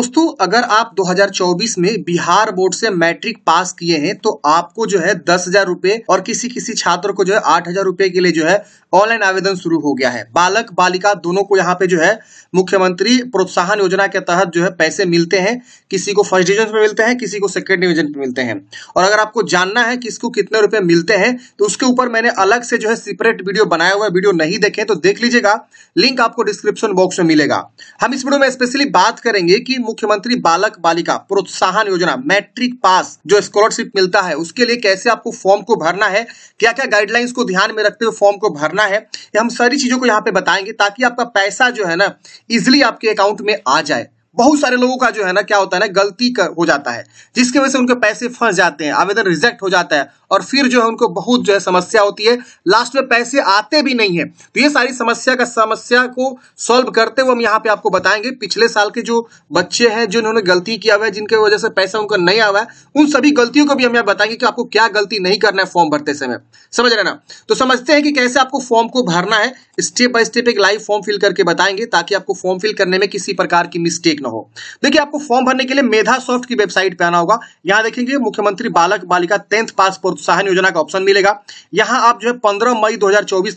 दोस्तों अगर आप 2024 में बिहार बोर्ड से मैट्रिक पास किए हैं तो आपको जो है दस हजार रुपए और किसी किसी छात्र को जो है आठ हजार रूपए के लिए जो है ऑनलाइन आवेदन शुरू हो गया है बालक बालिका दोनों को यहाँ पे जो है मुख्यमंत्री प्रोत्साहन योजना के तहत जो है पैसे मिलते हैं किसी को फर्स्ट डिविजन पे मिलते हैं किसी को सेकेंड डिविजन पे मिलते हैं और अगर आपको जानना है कि इसको कितने रुपए मिलते हैं तो उसके ऊपर मैंने अलग से जो है सेपरेट वीडियो बनाया हुआ है वीडियो नहीं देखे तो देख लीजिएगा लिंक आपको डिस्क्रिप्शन बॉक्स में मिलेगा हम इस वीडियो में स्पेशली बात करेंगे कि मुख्यमंत्री बालक बालिका प्रोत्साहन योजना मैट्रिक पास जो स्कॉलरशिप मिलता है उसके लिए कैसे आपको फॉर्म को भरना है क्या क्या गाइडलाइंस को ध्यान में रखते हुए फॉर्म को भरना है हम सारी चीजों को यहाँ पे बताएंगे ताकि आपका पैसा जो है ना इजिली आपके अकाउंट में आ जाए बहुत सारे लोगों का जो है ना क्या होता है ना गलती कर हो जाता है जिसकी वजह से उनके पैसे फंस जाते हैं आवेदन रिजेक्ट हो जाता है और फिर जो है उनको बहुत जो है समस्या होती है लास्ट में पैसे आते भी नहीं है तो ये सारी समस्या का समस्या को सॉल्व करते हुए हम यहाँ पे आपको बताएंगे पिछले साल के जो बच्चे हैं जिन्होंने गलती किया हुआ है जिनके वजह से पैसा उनका नहीं आवा है उन सभी गलतियों को भी हम यहाँ बताएंगे कि आपको क्या गलती नहीं करना है फॉर्म भरते समय समझ रहे ना तो समझते हैं कि कैसे आपको फॉर्म को भरना है स्टेप बाय स्टेप एक लाइव फॉर्म फिल करके बताएंगे ताकि आपको फॉर्म फिल करने में किसी प्रकार की मिस्टेक न हो देखिए आपको फॉर्म भरने के लिए मेधा सॉफ्ट की वेबसाइट पे आना होगा यहाँ देखेंगे मुख्यमंत्री बालक बालिका टेंथ पास प्रोत्साहन योजना का ऑप्शन मिलेगा यहाँ आप जो है पंद्रह मई दो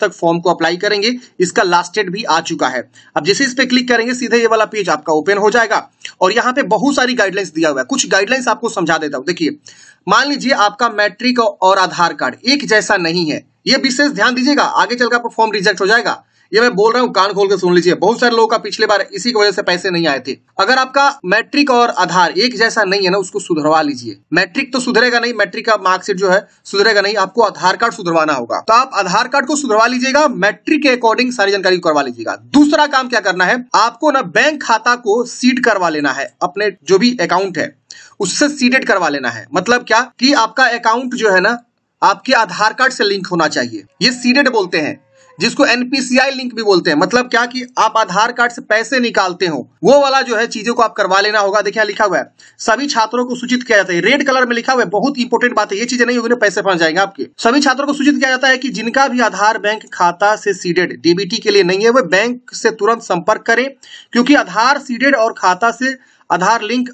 तक फॉर्म को अप्लाई करेंगे इसका लास्ट डेट भी आ चुका है अब जैसे इस पर क्लिक करेंगे सीधे ये वाला पेज आपका ओपन हो जाएगा और यहाँ पे बहुत सारी गाइडलाइंस दिया हुआ है कुछ गाइडलाइंस आपको समझा देता हूँ देखिए मान लीजिए आपका मैट्रिक और आधार कार्ड एक जैसा नहीं है ये विशेष ध्यान दीजिएगा आगे चलकर आपका फॉर्म रिजेक्ट हो जाएगा ये मैं बोल रहा हूँ कान खोल के सुन लीजिए बहुत सारे लोगों का पिछले बार इसी की वजह से पैसे नहीं आए थे अगर आपका मैट्रिक और आधार एक जैसा नहीं है ना उसको सुधरवा लीजिए मैट्रिक तो सुधरेगा नहीं मैट्रिक का मार्कशीट जो है सुधरेगा नहीं आपको आधार कार्ड सुधरवाना होगा तो आप आधार कार्ड को सुधरवा लीजिएगा मैट्रिक के अकॉर्डिंग सारी जानकारी करवा लीजिएगा दूसरा काम क्या करना है आपको ना बैंक खाता को सीड करवा लेना है अपने जो भी अकाउंट है उससे सीडेड करवा लेना है मतलब क्या कि आपका अकाउंट जो है ना आपके आधार कार्ड से लिंक होना चाहिए ये सीडेड बोलते हैं जिसको एनपीसीआई लिंक भी बोलते हैं मतलब क्या कि आप आधार कार्ड से पैसे निकालते हो वो वाला जो है चीजों को आप करवा लेना होगा देखिए लिखा हुआ है सभी छात्रों को सूचित किया जाता है रेड कलर में लिखा हुआ है बहुत इंपॉर्टेंट बात है ये चीजें नहीं होगी पैसे पहुंच जाएंगे आपके सभी छात्रों को सूचित किया जाता है कि जिनका भी आधार बैंक खाता से सीडेड डीबीटी के लिए नहीं है वह बैंक से तुरंत संपर्क करें क्योंकि आधार सीडेड और खाता से आधार लिंक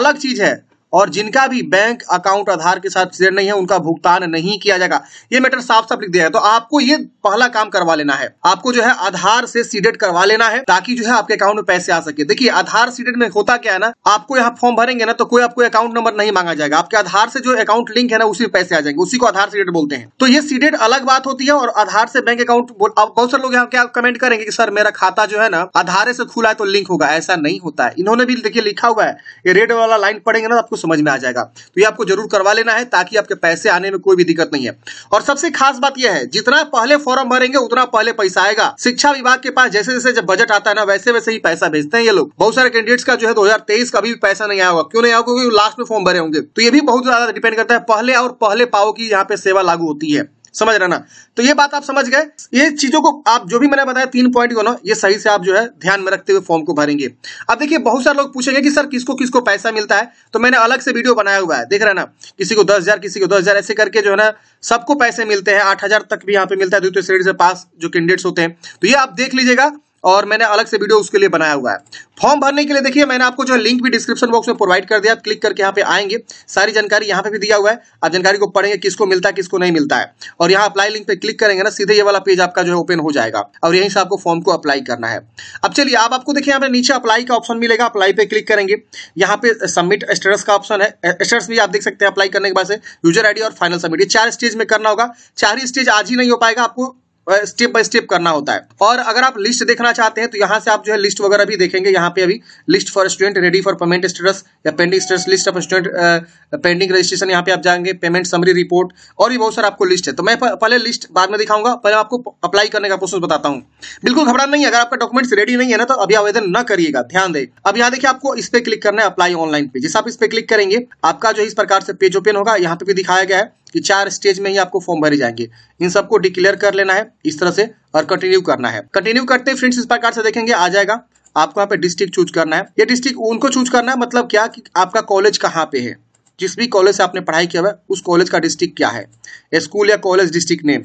अलग चीज है और जिनका भी बैंक अकाउंट आधार के साथ शेयर नहीं है उनका भुगतान नहीं किया जाएगा ये मैटर साफ साफ लिख दिया है तो आपको ये पहला काम करवा लेना है आपको जो है आधार से सीडेट करवा लेना है ताकि जो है आपके अकाउंट में पैसे आ सके देखिए आधार सीडेट में होता क्या है ना आपको यहाँ फॉर्म भरेंगे ना तो कोई आपको अकाउंट नंबर नहीं मांगा जाएगा आपके आधार से जो अकाउंट लिंक है ना उसी में पैसे आ जाएंगे उसी को आधार सीडेट बोलते हैं तो ये सीडेट अलग बात होती है और आधार से बैंक अकाउंट बहुत सारे लोग यहाँ क्या कमेंट करेंगे कि सर मेरा खाता जो है ना आधार से खुला है तो लिंक होगा ऐसा नहीं होता है इन्होंने भी देखिए लिखा हुआ है ये रेड वाला लाइन पड़ेगा ना तो आपको समझ में आ जाएगा तो ये आपको जरूर करवा लेना है ताकि आपके पैसे आने में कोई भी दिक्कत नहीं है और सबसे खास बात यह है जितना पहले फॉर्म भरेंगे उतना पहले पैसा आएगा शिक्षा विभाग के पास जैसे जैसे जब बजट आता है ना वैसे वैसे ही पैसा भेजते हैं ये लोग बहुत सारे कैंडिडेट्स का जो है दो का भी पैसा नहीं आया होगा क्यों नहीं आया क्योंकि लास्ट में फॉर्म भरे होंगे तो ये भी बहुत ज्यादा डिपेंड करता है पहले और पहले पाओ की यहाँ पे सेवा लागू होती है समझ रहे ना तो ये बात आप समझ गए ये चीजों को आप जो भी मैंने बताया तीन पॉइंट को ना ये सही से आप जो है ध्यान में रखते हुए फॉर्म को भरेंगे अब देखिए बहुत सारे लोग पूछेंगे कि सर किसको किसको पैसा मिलता है तो मैंने अलग से वीडियो बनाया हुआ है देख रहे ना किसी को दस हजार किसी को दस हजार ऐसे करके जो है ना सबको पैसे मिलते हैं आठ हजार तक भी यहाँ पे मिलता है द्वितीय श्रेणी से पास जो कैंडिडेट्स होते हैं तो ये आप देख लीजिएगा और मैंने अलग से वीडियो उसके लिए बनाया हुआ है फॉर्म भरने के लिए देखिए मैंने आपको जो लिंक भी डिस्क्रिप्शन बॉक्स में प्रोवाइड कर दिया क्लिक करके यहाँ पे आएंगे सारी जानकारी यहाँ पे भी दिया हुआ है आप जानकारी को पढ़ेंगे किसको मिलता है किसको नहीं मिलता है और यहाँ अप्लाई लिंक पे क्लिक करेंगे ना सीधे ये वाला पेज आपका जो है ओपन हो जाएगा और यहीं से आपको फॉर्म को अप्लाई करना है अब चलिए आप आपको देखिए यहाँ पे नीचे अप्लाई का ऑप्शन मिलेगा अप्लाई पे क्लिक करेंगे यहाँ पे सबमिट स्टेटस का ऑप्शन है स्टेटस भी आप देख सकते हैं अप्लाई करने के बाद यूजर आईडी और फाइनल सबमिट ये चार स्टेज में करना होगा चार ही स्टेज आज ही नहीं हो पाएगा आपको स्टेप बाय स्टेप करना होता है और अगर आप लिस्ट देखना चाहते हैं तो यहाँ से आप जो है लिस्ट वगैरह भी देखेंगे यहाँ पे अभी list for student ready for payment status या pending status list of student pending registration यहाँ पे आप जाएंगे पेमेंट समरी रिपोर्ट और भी बहुत सारा आपको लिस्ट है तो मैं पहले लिस्ट बाद में दिखाऊंगा पहले आपको अप्लाई करने का प्रोसेस बताता हूँ बिल्कुल घबरा नहीं अगर आपका डॉक्यूमेंट्स रेडी नहीं है ना तो अभी आवेदन न करिएगा ध्यान दे अब यहाँ देखिए आपको इस पे क्लिक करना है अप्लाई ऑनलाइन पे जैसे आप इस पे क्लिक करेंगे आपका जो इस प्रकार से पेज ओपन होगा यहाँ पे भी दिखाया गया है कि चार स्टेज में ही आपको फॉर्म भरे जाएंगे इन सबको डिक्लेयर कर लेना है इस तरह से और कंटिन्यू करना है कंटिन्यू करते हैं फ्रेंड्स इस प्रकार से देखेंगे आ जाएगा आपको यहाँ पे डिस्ट्रिक्ट चूज करना है ये डिस्ट्रिक्ट उनको चूज करना है मतलब क्या कि आपका कॉलेज कहाँ पे है जिस भी कॉलेज से आपने पढ़ाई किया हुआ है उस कॉलेज का डिस्ट्रिक्ट क्या है स्कूल या कॉलेज डिस्ट्रिक्ट नेम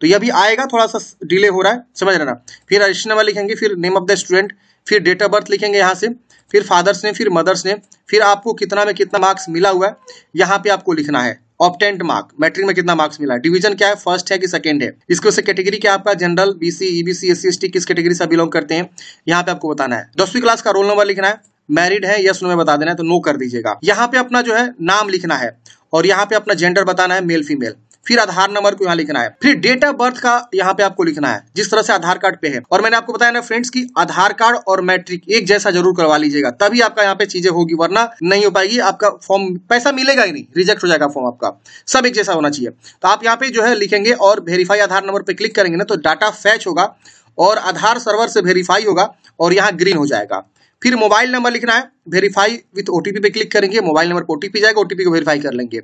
तो ये भी आएगा थोड़ा सा डिले हो रहा है समझ रहे ना फिर रजिस्टर नंबर लिखेंगे फिर नेम ऑफ द स्टूडेंट फिर डेट ऑफ बर्थ लिखेंगे यहाँ से फिर फादर्स नेम फिर मदर्स नेम फिर आपको कितना में कितना मार्क्स मिला हुआ है यहाँ पे आपको लिखना है ऑप्टेंट मार्क मैट्रिक में कितना मार्क्स मिला है डिवीजन क्या है फर्स्ट है कि सेकंड है इसको से कैटेगरी क्या आपका general BC EBC S C किस कैटेगरी से बिलोंग करते हैं यहाँ पे आपको बताना है दसवीं क्लास का रोल नंबर लिखना है मैरिड है यस नो में बता देना है तो नो कर दीजिएगा यहाँ पे अपना जो है नाम लिखना है और यहाँ पे अपना जेंडर बताना है मेल फीमेल फिर आधार नंबर को यहाँ लिखना है फिर डेट ऑफ बर्थ का यहाँ पे आपको लिखना है जिस तरह से आधार कार्ड पे है और मैंने आपको बताया ना फ्रेंड्स की आधार कार्ड और मैट्रिक एक जैसा जरूर करवा लीजिएगा तभी आपका यहाँ पे चीजें होगी वरना नहीं हो पाएगी आपका फॉर्म पैसा मिलेगा ही नहीं रिजेक्ट हो जाएगा फॉर्म आपका सब एक जैसा होना चाहिए तो आप यहाँ पे जो है लिखेंगे और वेरीफाई आधार नंबर पे क्लिक करेंगे ना तो डाटा फैच होगा और आधार सर्वर से वेरीफाई होगा और यहाँ ग्रीन हो जाएगा फिर मोबाइल नंबर लिखना है वेरीफाई विथ ओटीपी पे क्लिक करेंगे मोबाइल नंबर पर ओटीपी जाएगा ओटीपी को वेरीफाई कर लेंगे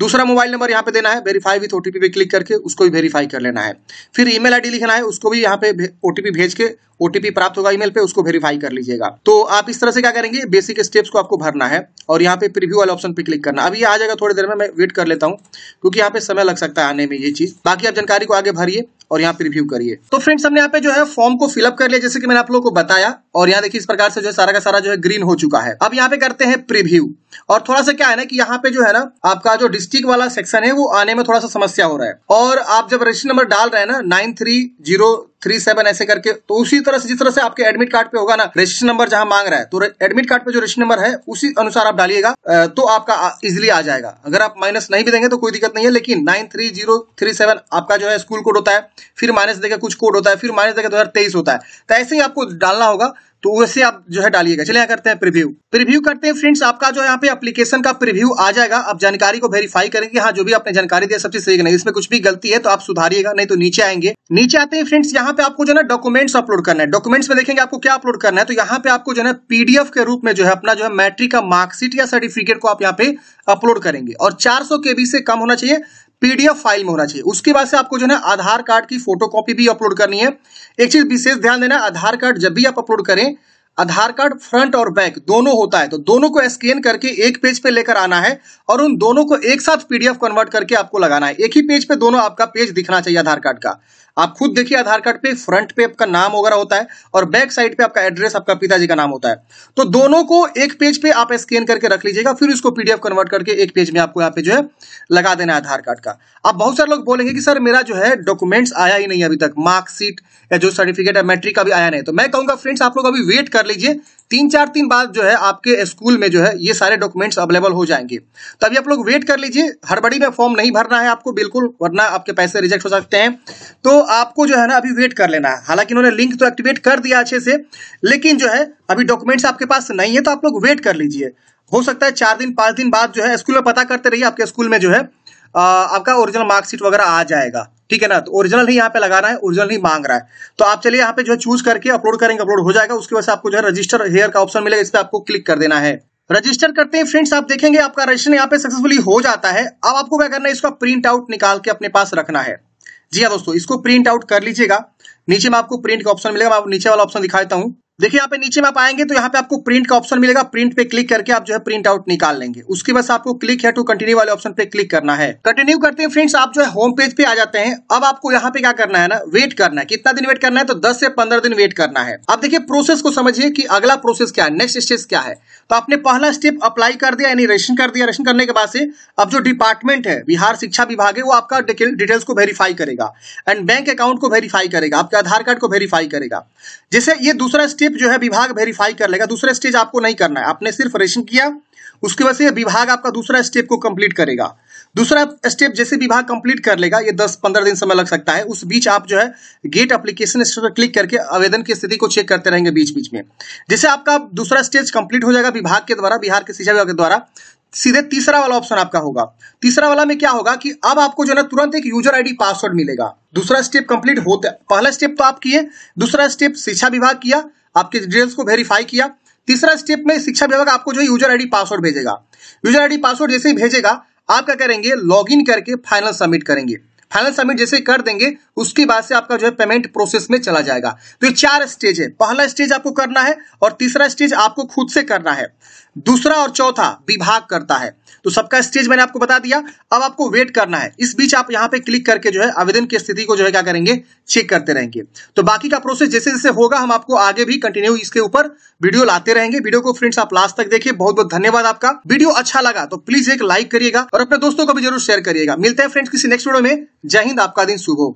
दूसरा मोबाइल नंबर यहाँ पे देना है वेरीफाई विथ ओटीपी पे क्लिक करके उसको भी वेरीफाई कर लेना है फिर ईमेल आईडी लिखना है उसको भी यहाँ पे ओटीपी भेज के ओटीपी प्राप्त होगा ईमेल पे उसको वेरीफाई कर लीजिएगा तो आप इस तरह से क्या करेंगे बेसिक स्टेप्स को आपको भरना है और यहाँ पे प्रीव्यू वाले ऑप्शन पे क्लिक करना अभी आ जाएगा थोड़ी देर में मैं वेट कर लेता हूँ क्योंकि यहाँ पे समय लग सकता है आने में ये चीज बाकी आप जानकारी को आगे भरिए और यहाँ प्रिव्यू करिए तो फ्रेंड्स हमने यहाँ पे जो है फॉर्म को फिलअप कर लिया जैसे कि मैंने आप लोगों को बताया और यहाँ देखिए इस प्रकार से जो है सारा का सारा जो है ग्रीन हो चुका होता है अब यहाँ पे करते हैं प्रिव्यू और थोड़ा सा क्या है ना कि यहाँ पे जो है ना आपका जो डिस्ट्रिक्ट वाला सेक्शन है वो आने में थोड़ा सा समस्या हो रहा है और आप जब रजिस्टर नंबर डाल रहे हैं ना nine three zero three seven ऐसे करके तो उसी तरह से जिस तरह से आपके एडमिट कार्ड पे होगा ना रजिस्टर नंबर जहां मांग रहा है तो एडमिट कार्ड पे जो रजिस्टर नंबर है उसी अनुसार आप डालिएगा तो आपका इजिली आ जाएगा अगर आप माइनस नहीं भी देंगे तो कोई दिक्कत नहीं है लेकिन nine three zero three seven आपका जो है स्कूल कोड होता है फिर माइनस देगा कुछ कोड होता है फिर माइनस देगा दो होता है तो ऐसे ही आपको डालना होगा तो वैसे आप जो है डालिएगा चले करते हैं प्रिव्यू प्रिव्यू करते हैं फ्रेंड्स आपका जो यहाँ पे एप्लीकेशन का प्रीव्यू आ जाएगा आप जानकारी को वेरीफाई करेंगे हाँ जो भी आपने जानकारी दिया सब चीज सही नहीं इसमें कुछ भी गलती है तो आप सुधारिएगा नहीं तो नीचे आएंगे नीचे आते हैं फ्रेंड्स यहाँ पे आपको जो है डॉक्यूमेंट्स अपलोड करना है डॉक्यूमेंट्स में देखेंगे आपको क्या अपलोड करना है तो यहाँ पे आपको जो है पीडीएफ के रूप में जो है अपना जो है मैट्रिक का मार्कशीट या सर्टिफिकेट को आप यहाँ पे अपलोड करेंगे और चार सौ से कम होना चाहिए पीडीएफ फाइल में होना चाहिए उसके बाद से आपको जो है आधार कार्ड की फोटोकॉपी भी अपलोड करनी है एक चीज विशेष ध्यान देना आधार कार्ड जब भी आप अपलोड करें आधार कार्ड फ्रंट और बैक दोनों होता है तो दोनों को स्कैन करके एक पेज पे लेकर आना है और उन दोनों को एक साथ पीडीएफ कन्वर्ट करके आपको लगाना है एक ही पेज पे दोनों आपका पेज दिखना चाहिए आधार कार्ड का आप खुद देखिए आधार कार्ड पे फ्रंट पे आपका नाम वगैरह होता है और बैक साइड पे आपका एड्रेस आपका पिताजी का नाम होता है तो दोनों को एक पेज पे आप स्कैन करके रख लीजिएगा फिर उसको पीडीएफ कन्वर्ट करके एक पेज में आपको यहाँ पे जो है लगा देना है आधार कार्ड का आप बहुत सारे लोग बोलेंगे कि सर मेरा जो है डॉक्यूमेंट्स आया ही नहीं अभी तक मार्कशीट या जो सर्टिफिकेट है मैट्रिक का भी आया नहीं तो मैं कहूंगा फ्रेंड्स आप लोग अभी वेट कर लीजिए तीन चार दिन बाद जो है आपके स्कूल में जो है ये सारे डॉक्यूमेंट्स अवेलेबल हो जाएंगे तो अभी आप लोग वेट कर लीजिए हड़बड़ी में फॉर्म नहीं भरना है आपको बिल्कुल वरना आपके पैसे रिजेक्ट हो सकते हैं तो आपको जो है ना अभी वेट कर लेना है हालांकि उन्होंने लिंक तो एक्टिवेट कर दिया अच्छे से लेकिन जो है अभी डॉक्यूमेंट्स आपके पास नहीं है तो आप लोग वेट कर लीजिए हो सकता है चार दिन पाँच दिन बाद जो है स्कूल में पता करते रहिए आपके स्कूल में जो है आपका ओरिजिनल मार्कशीट वगैरह आ जाएगा ठीक है ना तो ओरिजिनल ही यहाँ पे लगा रहा है ओरिजिनल ही मांग रहा है तो आप चलिए यहाँ पे जो है चूज करके अपलोड करेंगे अपलोड हो जाएगा उसके वजह से आपको जो है रजिस्टर हेयर का ऑप्शन मिलेगा इस पर आपको क्लिक कर देना है रजिस्टर करते हैं फ्रेंड्स आप देखेंगे आपका रजिस्टर यहाँ पे सक्सेसफुली हो जाता है अब आपको क्या करना है इसका प्रिंट आउट निकाल के अपने पास रखना है जी हाँ दोस्तों इसको प्रिंट आउट कर लीजिएगा नीचे में आपको प्रिंट का ऑप्शन मिलेगा मैं आप नीचे वाला ऑप्शन दिखाता हूँ देखिए यहाँ पे नीचे में आप आएंगे तो यहाँ पे आपको प्रिंट का ऑप्शन मिलेगा प्रिंट पे क्लिक करके आप जो है प्रिंट आउट निकाल लेंगे उसके बाद आपको क्लिक है टू कंटिन्यू वाले ऑप्शन पे क्लिक करना है कंटिन्यू करते हैं फ्रेंड्स आप जो है होम पेज पे आ जाते हैं अब आपको यहाँ पे क्या करना है ना वेट करना है कितना दिन वेट करना है तो दस से पंद्रह दिन वेट करना है अब देखिए प्रोसेस को समझिए कि अगला प्रोसेस क्या है नेक्स्ट स्टेज क्या है तो आपने पहला स्टेप अप्लाई कर दिया यानी रेशन कर दिया रेशन करने के बाद से अब जो डिपार्टमेंट है बिहार शिक्षा विभाग है वो आपका डिटेल्स को वेरीफाई करेगा एंड बैंक अकाउंट को वेरीफाई करेगा आपके आधार कार्ड को वेरीफाई करेगा जैसे ये दूसरा स्टेप सिर्फ जो है विभाग वेरीफाई कर लेगा दूसरा स्टेज आपको नहीं करना है आपने सिर्फ रेशन किया उसके वजह से विभाग आपका दूसरा स्टेप को कंप्लीट करेगा दूसरा स्टेप जैसे विभाग कंप्लीट कर लेगा ये 10-15 दिन समय लग सकता है उस बीच आप जो है गेट एप्लीकेशन स्टेप पर क्लिक करके आवेदन की स्थिति को चेक करते रहेंगे बीच बीच में जैसे आपका दूसरा स्टेज कंप्लीट हो जाएगा विभाग के द्वारा बिहार के शिक्षा विभाग के द्वारा सीधे तीसरा वाला ऑप्शन आपका होगा तीसरा वाला में क्या होगा कि अब आपको जो है तुरंत एक यूजर आईडी पासवर्ड मिलेगा दूसरा स्टेप कंप्लीट होता पहला स्टेप तो आप किए दूसरा स्टेप शिक्षा विभाग किया आपके डिटेल्स को वेरीफाई किया तीसरा स्टेप में शिक्षा विभाग आपको जो यूजर आईडी पासवर्ड भेजेगा यूजर आईडी पासवर्ड जैसे ही भेजेगा आप क्या करेंगे लॉगिन करके फाइनल सबमिट करेंगे फाइनल सबमिट जैसे कर देंगे उसके बाद से आपका जो है पेमेंट प्रोसेस में चला जाएगा तो ये चार स्टेज है पहला स्टेज आपको करना है और तीसरा स्टेज आपको खुद से करना है दूसरा और चौथा विभाग करता है तो सबका स्टेज मैंने आपको बता दिया अब आपको वेट करना है इस बीच आप यहां पे क्लिक करके जो है आवेदन की स्थिति को जो है क्या करेंगे चेक करते रहेंगे तो बाकी का प्रोसेस जैसे जैसे होगा हम आपको आगे भी कंटिन्यू इसके ऊपर वीडियो लाते रहेंगे वीडियो को फ्रेंड्स आप लास्ट तक देखिए बहुत बहुत धन्यवाद आपका वीडियो अच्छा लगा तो प्लीज एक लाइक करिएगा और अपने दोस्तों को भी जरूर शेयर करिएगा मिलते हैं फ्रेंड्स किसी नेक्स्ट वीडियो में जय हिंद आपका दिन शुभ हो